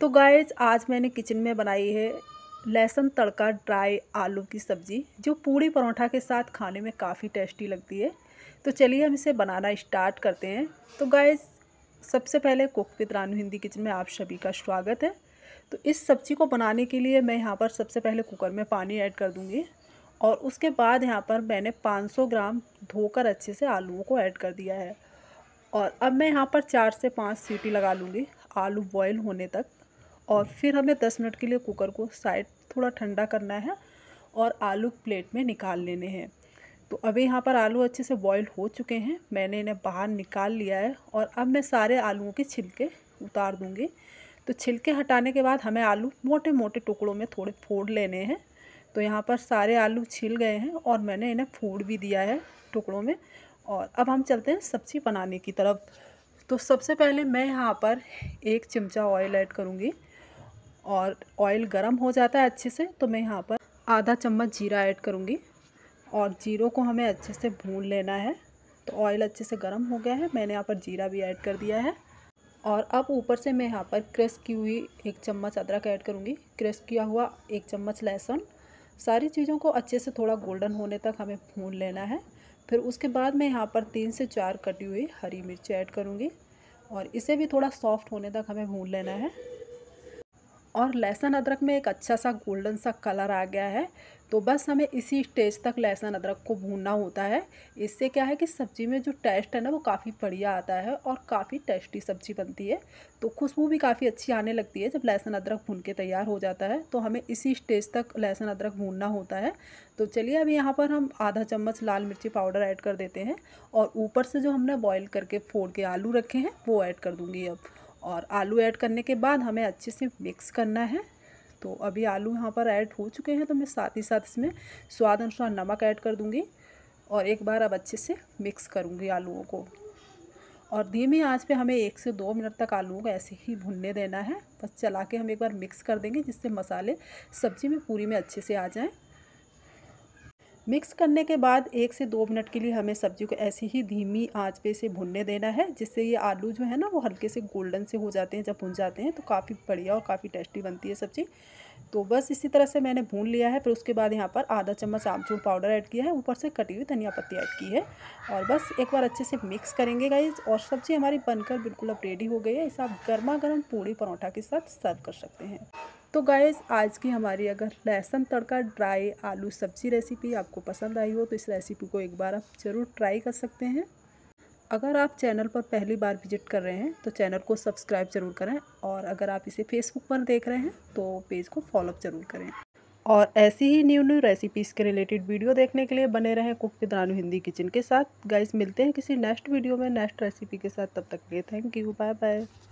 तो गायज आज मैंने किचन में बनाई है लहसुन तड़का ड्राई आलू की सब्ज़ी जो पूड़ी परौंठा के साथ खाने में काफ़ी टेस्टी लगती है तो चलिए हम इसे बनाना स्टार्ट करते हैं तो गायज सबसे पहले cook with Ranu Hindi kitchen में आप सभी का स्वागत है तो इस सब्ज़ी को बनाने के लिए मैं यहाँ पर सबसे पहले कुकर में पानी ऐड कर दूँगी और उसके बाद यहाँ पर मैंने 500 ग्राम धोकर अच्छे से आलूओं को ऐड कर दिया है और अब मैं यहाँ पर चार से पाँच सीटी लगा लूँगी आलू बॉयल होने तक और फिर हमें दस मिनट के लिए कुकर को साइड थोड़ा ठंडा करना है और आलू प्लेट में निकाल लेने हैं तो अभी यहाँ पर आलू अच्छे से बॉईल हो चुके हैं मैंने इन्हें बाहर निकाल लिया है और अब मैं सारे आलूओं के छिलके उतार दूँगी तो छिलके हटाने के बाद हमें आलू मोटे मोटे टुकड़ों में थोड़े फोड़ लेने हैं तो यहाँ पर सारे आलू छिल गए हैं और मैंने इन्हें फोड़ भी दिया है टुकड़ों में और अब हम चलते हैं सब्ज़ी बनाने की तरफ तो सबसे पहले मैं यहाँ पर एक चमचा ऑयल ऐड करूँगी और ऑयल गर्म हो जाता है अच्छे से तो मैं यहाँ पर आधा चम्मच जीरा ऐड करूँगी और जीरो को हमें अच्छे से भून लेना है तो ऑयल अच्छे से गर्म हो गया है मैंने यहाँ पर जीरा भी ऐड कर दिया है और अब ऊपर से मैं यहाँ पर क्रश की हुई एक चम्मच अदरक ऐड करूँगी क्रश किया हुआ एक चम्मच लहसुन सारी चीज़ों को अच्छे से थोड़ा गोल्डन होने तक हमें भून लेना है फिर उसके बाद मैं यहाँ पर तीन से चार कटी हुई हरी मिर्च ऐड करूँगी और इसे भी थोड़ा सॉफ्ट होने तक हमें भून लेना है और लहसुन अदरक में एक अच्छा सा गोल्डन सा कलर आ गया है तो बस हमें इसी स्टेज तक लहसुन अदरक को भूनना होता है इससे क्या है कि सब्ज़ी में जो टेस्ट है ना वो काफ़ी बढ़िया आता है और काफ़ी टेस्टी सब्ज़ी बनती है तो खुशबू भी काफ़ी अच्छी आने लगती है जब लहसुन अदरक भून के तैयार हो जाता है तो हमें इसी स्टेज तक लहसुन अदरक भूनना होता है तो चलिए अभी यहाँ पर हम आधा चम्मच लाल मिर्ची पाउडर ऐड कर देते हैं और ऊपर से जो हमने बॉयल करके फोड़ के आलू रखे हैं वो ऐड कर दूँगी अब और आलू ऐड करने के बाद हमें अच्छे से मिक्स करना है तो अभी आलू यहाँ पर ऐड हो चुके हैं तो मैं साथ ही साथ इसमें स्वाद अनुसार नमक ऐड कर दूँगी और एक बार अब अच्छे से मिक्स करूँगी आलूओं को और धीमी आंच पे हमें एक से दो मिनट तक आलूओं को ऐसे ही भुनने देना है बस चला के हम एक बार मिक्स कर देंगे जिससे मसाले सब्ज़ी में पूरी में अच्छे से आ जाएँ मिक्स करने के बाद एक से दो मिनट के लिए हमें सब्जी को ऐसी ही धीमी आंच पे से भुनने देना है जिससे ये आलू जो है ना वो हल्के से गोल्डन से हो जाते हैं जब भुन जाते हैं तो काफ़ी बढ़िया और काफ़ी टेस्टी बनती है सब्ज़ी तो बस इसी तरह से मैंने भून लिया है फिर उसके बाद यहाँ पर आधा चम्मच आमचूर पाउडर ऐड किया है ऊपर से कटी हुई धनिया पत्ती ऐड की है और बस एक बार अच्छे से मिक्स करेंगे गाइज और सब्ज़ी हमारी बनकर बिल्कुल अब रेडी हो गई है इसे आप गर्मा गर्म पूड़ी परौठा के साथ सर्व कर सकते हैं तो गाइस आज की हमारी अगर लहसुन तड़का ड्राई आलू सब्ज़ी रेसिपी आपको पसंद आई हो तो इस रेसिपी को एक बार आप ज़रूर ट्राई कर सकते हैं अगर आप चैनल पर पहली बार विजिट कर रहे हैं तो चैनल को सब्सक्राइब ज़रूर करें और अगर आप इसे फेसबुक पर देख रहे हैं तो पेज को फॉलोअप ज़रूर करें और ऐसी ही न्यू न्यू रेसिपीज़ के रिलेटेड वीडियो देखने के लिए बने रहें कुक के रानू हिंदी किचन के साथ गाइस मिलते हैं किसी नेक्स्ट वीडियो में नेक्स्ट रेसिपी के साथ तब तक के लिए थैंक यू बाय बाय